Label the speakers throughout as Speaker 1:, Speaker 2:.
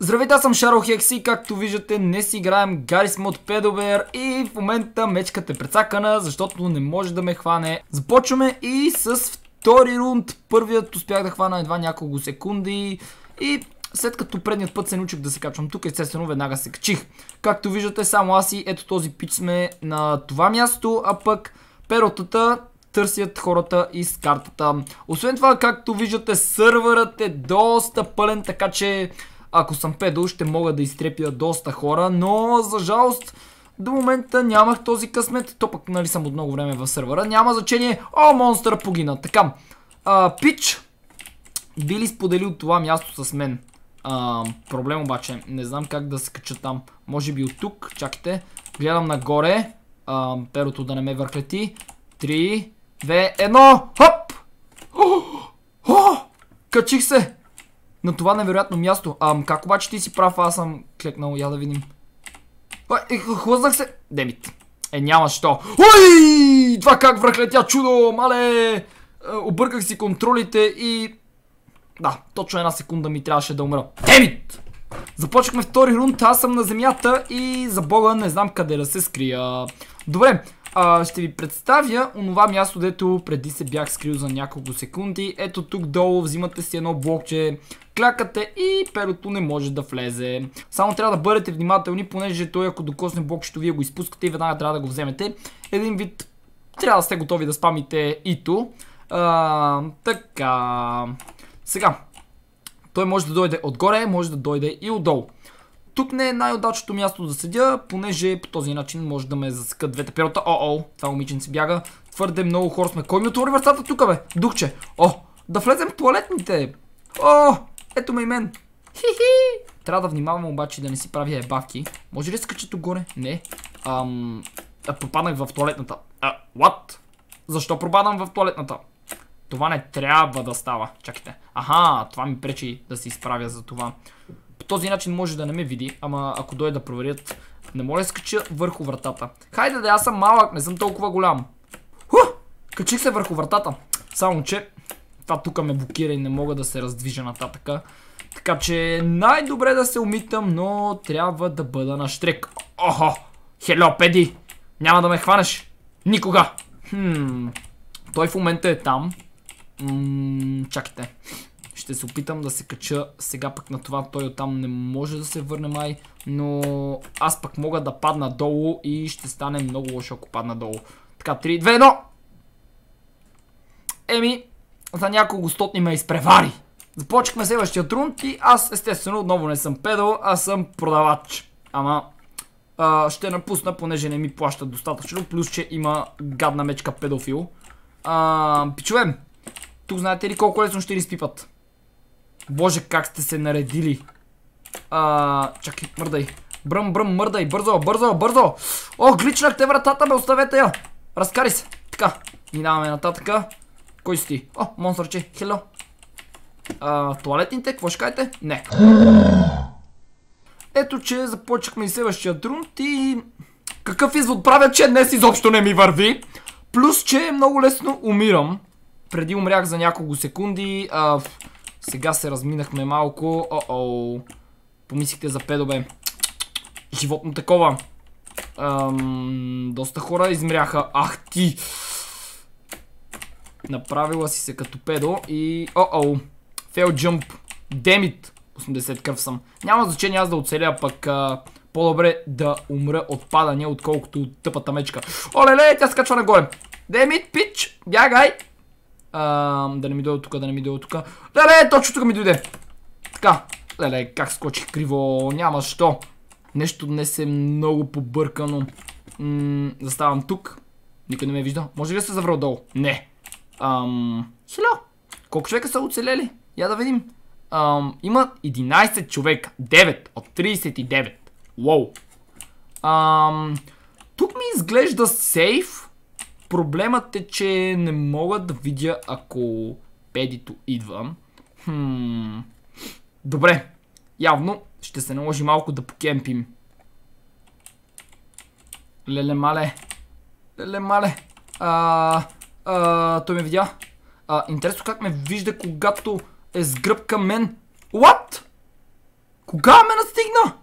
Speaker 1: Здравейте, аз съм Шаро Хекси, както виждате не си играем Гарис Мод Педобер и в момента мечката е прецакана, защото не може да ме хване. Започваме и с втори рунд, първият успях да хвана едва няколко секунди и след като предният път се научих да се качвам тук, естествено веднага се качих. Както виждате, само аз и ето този пич сме на това място, а пък перотата търсят хората из картата. Освен това, както виждате, сървърът е доста пълен, така че ако съм педал, ще мога да изтрепя доста хора, но за жалост... До момента нямах този късмет, то пък нали съм от много време в сървъра. Няма значение. О, монстър погина. Така. А, Пич би ли споделил това място с мен? А, проблем обаче. Не знам как да се кача там. Може би от тук. Чакайте. Гледам нагоре. А, перото да не ме върклети. Три две, едно! Хоп! О! О! Качих се! На това невероятно място. Ам, как обаче ти си прав, аз съм клекнал, я да видим. Е, хлъзнах се! Демит! Е, няма що. Ой! Това как връхлетя чудо! Мале! Е, обърках си контролите и... Да, точно една секунда ми трябваше да умра. Демит! Започнахме втори рунд, аз съм на земята и за бога не знам къде да се скрия. Добре, а, ще ви представя онова място, дето преди се бях скрил за няколко секунди. Ето тук долу взимате си едно блокче, клякате и перото не може да влезе. Само трябва да бъдете внимателни, понеже той ако докосне блокчето, вие го изпускате и веднага трябва да го вземете. Един вид трябва да сте готови да спамите ито. А, така... Сега, той може да дойде отгоре, може да дойде и отдолу. Тук не е най-удачното място да седя, понеже по този начин може да ме засекат двете перота. О, о, това момичен си бяга. Твърде много хора сме. Кой ми отвори вратата тук, бе? Духче. О, да влезем в туалетните. О, ето ме и мен. Хи-хи. Трябва да внимавам обаче да не си правя ебавки. Може ли скача тук горе? Не. Ам... Попаднах в туалетната. А, what? Защо пропадам в туалетната? Това не трябва да става. Чакайте. Аха, това ми пречи да се изправя за това. По този начин може да не ме види, ама ако дойде да проверят, не мога да скача върху вратата. Хайде да аз съм малък, не съм толкова голям. Ху! Качих се върху вратата. Само че това тук ме блокира и не мога да се раздвижа нататъка. Така че най-добре да се умитам, но трябва да бъда на штрек. Охо! Хелло, педи! Няма да ме хванеш! Никога! Хм... Той в момента е там. Ммм... чакайте. Ще се опитам да се кача сега пък на това. Той оттам не може да се върне май. Но аз пък мога да падна долу и ще стане много лошо, ако падна долу. Така, 3, 2, 1! Еми, за няколко стотни ме изпревари. Започнахме следващия рунд и аз естествено отново не съм педал, аз съм продавач. Ама ще напусна, понеже не ми плащат достатъчно, плюс че има гадна мечка педофил. пичове, тук знаете ли колко лесно ще ни спипат? Боже, как сте се наредили. А, чакай, мърдай. Бръм, бръм, мърдай. Бързо, бързо, бързо. О, гличнахте вратата, бе, оставете я. Разкари се. Така, минаваме нататъка. Кой си ти? О, монстърче, хело. А, туалетните, какво ще кажете? Не. Ето, че започнахме и следващия труд и... Какъв извод правя, че днес изобщо не ми върви? Плюс, че много лесно умирам. Преди умрях за няколко секунди. Сега се разминахме малко. о оу Помислихте за бе. Животно такова. Ам, доста хора измряха. Ах ти! Направила си се като педо и... о оу Фейл джъмп. Демит! 80 кръв съм. Няма значение аз да оцеля, пък по-добре да умра от падане, отколкото от тъпата мечка. Оле-ле, тя скачва нагоре. Демит, пич, бягай! Ам, да не ми дойде тук, да не ми дойде тук. Леле, точно тук ми дойде. Така. Леле, как скочих криво. Няма що. Нещо днес е много побъркано. М заставам тук. Никой не ме е вижда. Може ли да се завра долу? Не. Ам... Хило. Колко човека са оцелели? Я да видим. Ам, има 11 човека. 9 от 39. Уоу. Ам, тук ми изглежда сейф. Проблемът е, че не мога да видя ако педито идва. Хм. Добре. Явно ще се наложи малко да покемпим. Леле мале. Леле мале. А, а, той ме видя. А, интересно как ме вижда, когато е сгръб към мен. What? Кога ме настигна?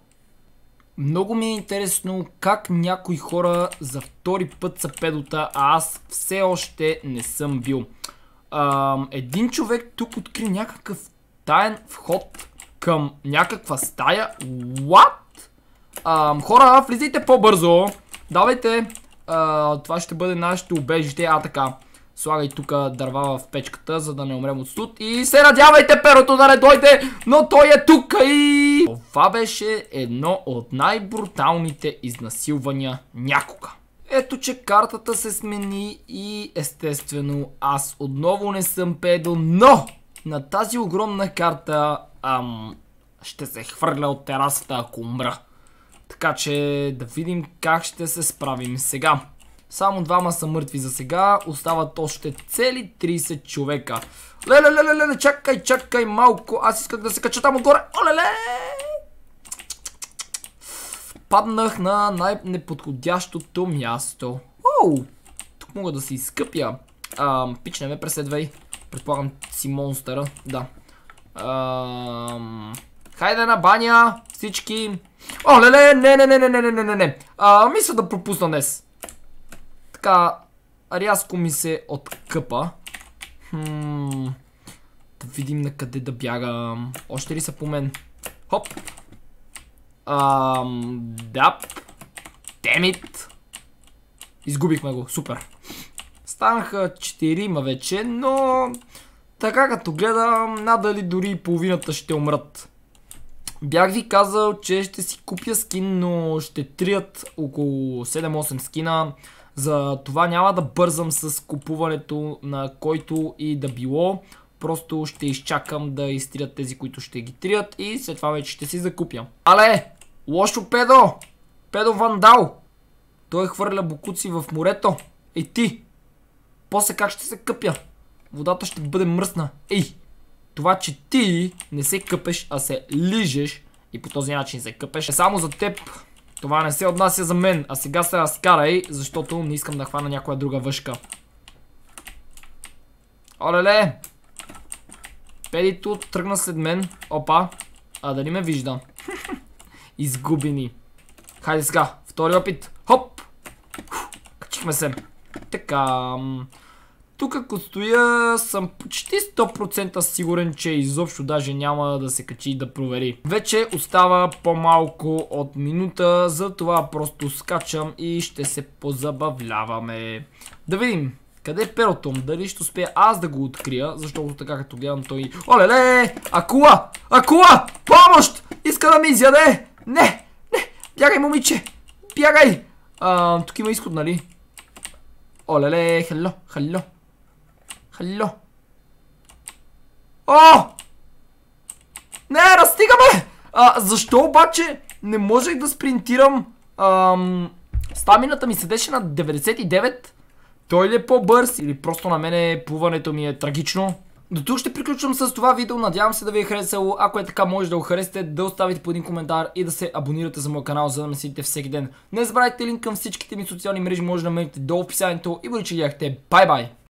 Speaker 1: Много ми е интересно как някои хора за втори път са педота, а аз все още не съм бил. един човек тук откри някакъв таен вход към някаква стая. What? хора, влизайте по-бързо. Давайте. това ще бъде нашето убежище. А, така. Слагай тук дърва в печката, за да не умрем от студ. И се надявайте перото да не дойде, но той е тук и това беше едно от най-бруталните изнасилвания някога. Ето, че картата се смени и естествено аз отново не съм педо, но на тази огромна карта ам, ще се хвърля от терасата, ако умра. Така че да видим как ще се справим сега. Само двама са мъртви за сега, остават още цели 30 човека. Леле, леле, леле, чакай, чакай малко. Аз исках да се кача там отгоре. Олеле! Паднах на най-неподходящото място. Оу! Тук мога да се изкъпя. Ам, пич не ме преследвай. Предполагам си монстъра. Да. Ам... Хайде на баня, всички. О, леле, не, не, не, не, не, не, не, не, не. А, мисля да пропусна днес. Така, рязко ми се откъпа. Хм, да видим на къде да бягам. Още ли са по мен? Хоп! Ам, да. Демит! Изгубихме го, супер. Станаха 4 вече, но така като гледам, надали дори половината ще умрат. Бях ви казал, че ще си купя скин, но ще трият около 7-8 скина. За това няма да бързам с купуването на който и да било. Просто ще изчакам да изтрият тези, които ще ги трият и след това вече ще си закупя. Але! Лошо педо! Педо вандал! Той хвърля бокуци в морето. Ей ти! После как ще се къпя? Водата ще бъде мръсна. Ей! Това, че ти не се къпеш, а се лижеш и по този начин се къпеш, е само за теб това не се отнася за мен, а сега се разкарай, защото не искам да хвана някоя друга въшка. Оле-ле! Педито тръгна след мен. Опа. А дали ме вижда? Изгубени. Хайде сега. Втори опит. Хоп! Качихме се. Така... Тук ако стоя съм почти 100% сигурен, че изобщо даже няма да се качи и да провери. Вече остава по-малко от минута, затова просто скачам и ще се позабавляваме. Да видим. Къде е перото? Дали ще успея аз да го открия, защото така като гледам той... Оле-ле! Акула! Акула! Помощ! Иска да ми изяде! Не! Не! Бягай, момиче! Бягай! тук има изход, нали? Оле-ле! Хело! Хело! 갈려. О! Не, разстигаме! А, защо обаче не можех да спринтирам? Ам, стамината ми седеше на 99. Той ли е по-бърз или просто на мене плуването ми е трагично? До тук ще приключвам с това видео, надявам се да ви е харесало, ако е така може да го харесате, да оставите по един коментар и да се абонирате за моя канал, за да ме следите всеки ден. Не забравяйте линк към всичките ми социални мрежи, може да намерите долу в описанието и бъде, че гляхте, Бай бай!